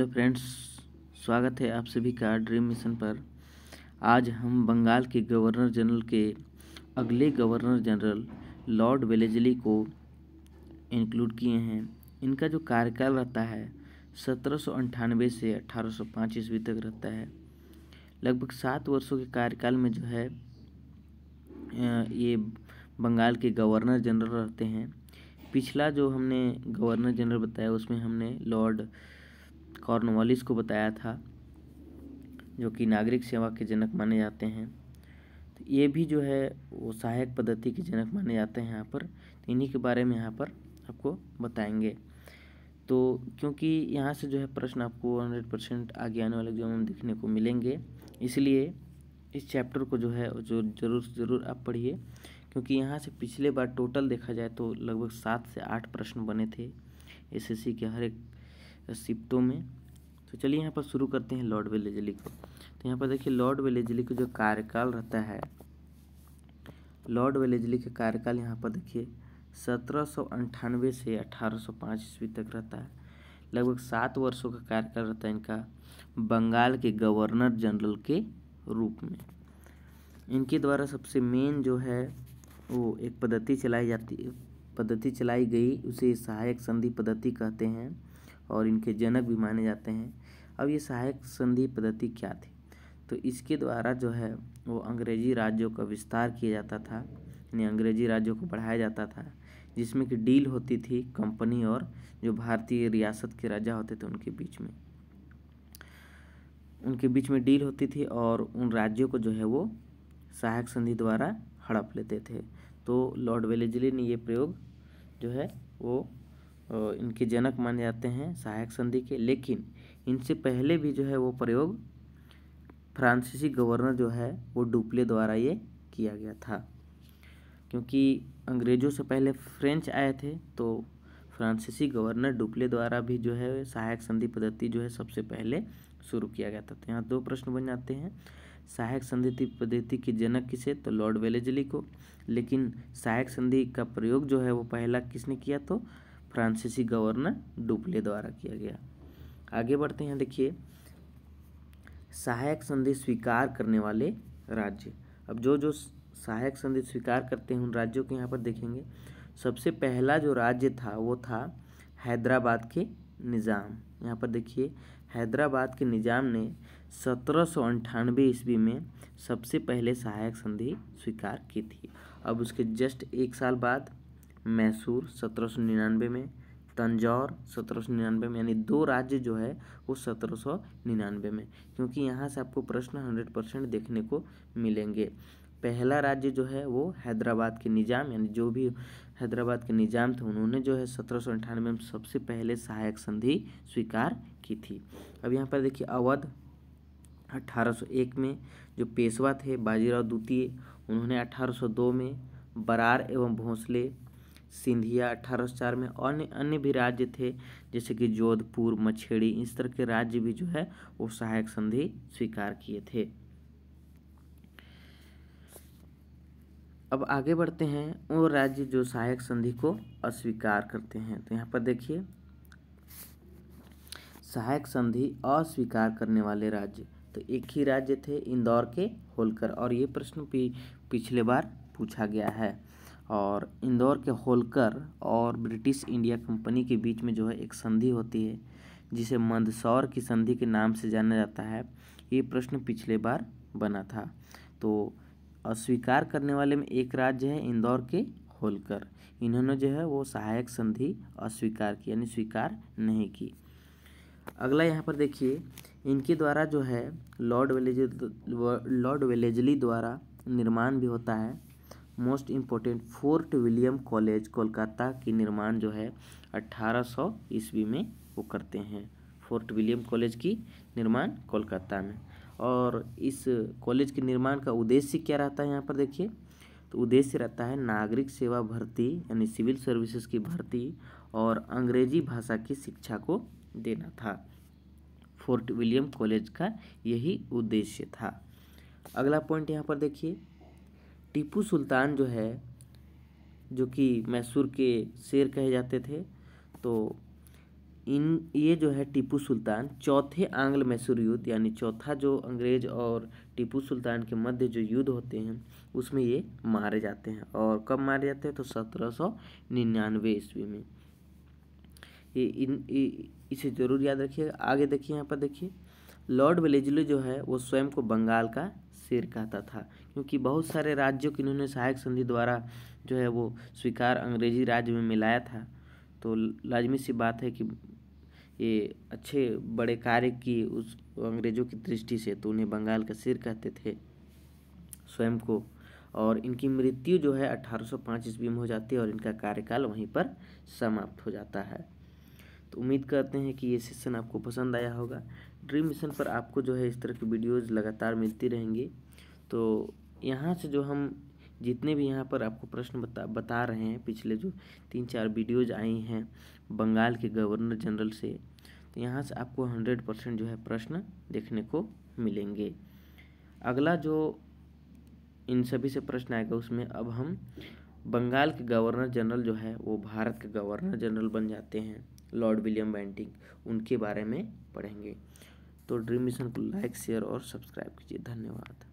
hello friends स्वागत है आप सभी का ड्रीम मिशन पर आज हम बंगाल के गवर्नर जनरल के अगले गवर्नर जनरल लॉर्ड वेलेजली को इंक्लूड किए हैं इनका जो कार्यकाल रहता है सत्रह से अठारह ईस्वी तक रहता है लगभग सात वर्षों के कार्यकाल में जो है ये बंगाल के गवर्नर जनरल रहते हैं पिछला जो हमने गवर्नर जनरल बताया उसमें हमने लॉर्ड कॉर्नवालिस को बताया था जो कि नागरिक सेवा के जनक माने जाते हैं तो ये भी जो है वो सहायक पद्धति के जनक माने जाते हैं यहाँ पर तो इन्हीं के बारे में यहाँ पर आपको बताएंगे तो क्योंकि यहाँ से जो है प्रश्न आपको हंड्रेड परसेंट आगे आने वाले जो में देखने को मिलेंगे इसलिए इस चैप्टर को जो है जो जरूर ज़रूर आप पढ़िए क्योंकि यहाँ से पिछले बार टोटल देखा जाए तो लगभग सात से आठ प्रश्न बने थे एसएससी के हर एक शिफ्टों में तो चलिए यहाँ पर शुरू करते हैं लॉर्ड वेलेजली को तो यहाँ पर देखिए लॉर्ड वेलेजली का जो कार्यकाल रहता है लॉर्ड वेलेजली का कार्यकाल यहाँ पर देखिए सत्रह से अठारह ईस्वी तक रहता है लगभग सात वर्षों का कार्यकाल रहता है इनका बंगाल के गवर्नर जनरल के रूप में इनके द्वारा सबसे मेन जो है वो एक पद्धति चलाई जाती पद्धति चलाई गई उसे सहायक संधि पद्धति कहते हैं और इनके जनक भी माने जाते हैं अब ये सहायक संधि पद्धति क्या थी तो इसके द्वारा जो है वो अंग्रेजी राज्यों का विस्तार किया जाता था यानी अंग्रेजी राज्यों को बढ़ाया जाता था जिसमें कि डील होती थी कंपनी और जो भारतीय रियासत के राजा होते थे उनके बीच में उनके बीच में डील होती थी और उन राज्यों को जो है वो सहायक संधि द्वारा हड़प लेते थे तो लॉर्ड वेलेजली ने ये प्रयोग जो है वो इनके जनक माने जाते हैं सहायक संधि के लेकिन इनसे पहले भी जो है वो प्रयोग फ्रांसीसी गवर्नर जो है वो डुप्ले द्वारा ये किया गया था क्योंकि अंग्रेज़ों से पहले फ्रेंच आए थे तो फ्रांसीसी गवर्नर डुप्ले द्वारा भी जो है सहायक संधि पद्धति जो है सबसे पहले शुरू किया गया था तो यहाँ दो प्रश्न बन जाते हैं सहायक संधि पद्धति के जनक किसे तो लॉर्ड वेलेजली को लेकिन सहायक संधि का प्रयोग जो है वो पहला किसने किया तो फ्रांसीसी गवर्नर डुपले द्वारा किया गया आगे बढ़ते हैं देखिए सहायक संधि स्वीकार करने वाले राज्य अब जो जो सहायक संधि स्वीकार करते हैं उन राज्यों के यहाँ पर देखेंगे सबसे पहला जो राज्य था वो था हैदराबाद के निज़ाम यहाँ पर देखिए हैदराबाद के निज़ाम ने सत्रह सौ अंठानवे ईस्वी में सबसे पहले सहायक संधि स्वीकार की थी अब उसके जस्ट एक साल बाद मैसूर सत्रह सौ निन्यानवे में तंजौर सत्रह सौ निन्यानवे में यानी दो राज्य जो है वो सत्रह सौ निन्यानवे में क्योंकि यहाँ से आपको प्रश्न हंड्रेड परसेंट देखने को मिलेंगे पहला राज्य जो है वो हैदराबाद के निज़ाम यानी जो भी हैदराबाद के निज़ाम थे उन्होंने जो है सत्रह सौ अंठानवे में सबसे पहले सहायक संधि स्वीकार की थी अब यहाँ पर देखिए अवध 1801 में जो पेशवा थे बाजीराव द्वितीय उन्होंने 1802 में बरार एवं भोंसले सिंधिया अठारह में अन्य अन्य भी राज्य थे जैसे कि जोधपुर मछेड़ी इस तरह के राज्य भी जो है वो सहायक संधि स्वीकार किए थे अब आगे बढ़ते हैं वो राज्य जो सहायक संधि को अस्वीकार करते हैं तो यहाँ पर देखिए सहायक संधि अस्वीकार करने वाले राज्य तो एक ही राज्य थे इंदौर के होलकर और ये प्रश्न भी पिछले बार पूछा गया है और इंदौर के होलकर और ब्रिटिश इंडिया कंपनी के बीच में जो है एक संधि होती है जिसे मंदसौर की संधि के नाम से जाना जाता है ये प्रश्न पिछले बार बना था तो अस्वीकार करने वाले में एक राज्य है इंदौर के होलकर इन्होंने जो है वो सहायक संधि अस्वीकार की यानी स्वीकार नहीं की अगला यहाँ पर देखिए इनके द्वारा जो है लॉर्ड वेलेज लॉर्ड वेलेजली द्वारा निर्माण भी होता है most important Fort William College Kolkata की निर्माण जो है 1800 ईस्वी में वो करते हैं फोर्ट विलियम कॉलेज की निर्माण कोलकाता में और इस कॉलेज के निर्माण का उद्देश्य क्या रहता है यहाँ पर देखिए तो उद्देश्य रहता है नागरिक सेवा भर्ती यानी सिविल सर्विसेज की भर्ती और अंग्रेजी भाषा की शिक्षा को देना था फोर्ट विलियम कॉलेज का यही उद्देश्य था अगला पॉइंट यहाँ पर देखिए टीपू सुल्तान जो है जो कि मैसूर के शेर कहे जाते थे तो इन ये जो है टीपू सुल्तान चौथे आंग्ल मैसूर युद्ध यानी चौथा जो अंग्रेज और टीपू सुल्तान के मध्य जो युद्ध होते हैं उसमें ये मारे जाते हैं और कब मारे जाते हैं तो सत्रह सौ निन्यानवे ईस्वी में ये इन इसे ज़रूर याद रखिएगा आगे देखिए यहाँ पर देखिए लॉर्ड वेलेजलो जो है वो स्वयं को बंगाल का शेर कहता था क्योंकि बहुत सारे राज्यों की इन्होंने सहायक संधि द्वारा जो है वो स्वीकार अंग्रेजी राज्य में मिलाया था तो लाजमी सी बात है कि ये अच्छे बड़े कार्य की उस अंग्रेज़ों की दृष्टि से तो उन्हें बंगाल का सिर कहते थे स्वयं को और इनकी मृत्यु जो है 1805 ईस्वी में हो जाती है और इनका कार्यकाल वहीं पर समाप्त हो जाता है तो उम्मीद करते हैं कि ये सेशन आपको पसंद आया होगा ड्रीम मिशन पर आपको जो है इस तरह की वीडियोज़ लगातार मिलती रहेंगी तो यहाँ से जो हम जितने भी यहाँ पर आपको प्रश्न बता बता रहे हैं पिछले जो तीन चार वीडियोज आई हैं बंगाल के गवर्नर जनरल से तो यहाँ से आपको हंड्रेड परसेंट जो है प्रश्न देखने को मिलेंगे अगला जो इन सभी से प्रश्न आएगा उसमें अब हम बंगाल के गवर्नर जनरल जो है वो भारत के गवर्नर जनरल बन जाते हैं लॉर्ड विलियम बैंटिंग उनके बारे में पढ़ेंगे तो ड्रीम मिशन को लाइक शेयर और सब्सक्राइब कीजिए धन्यवाद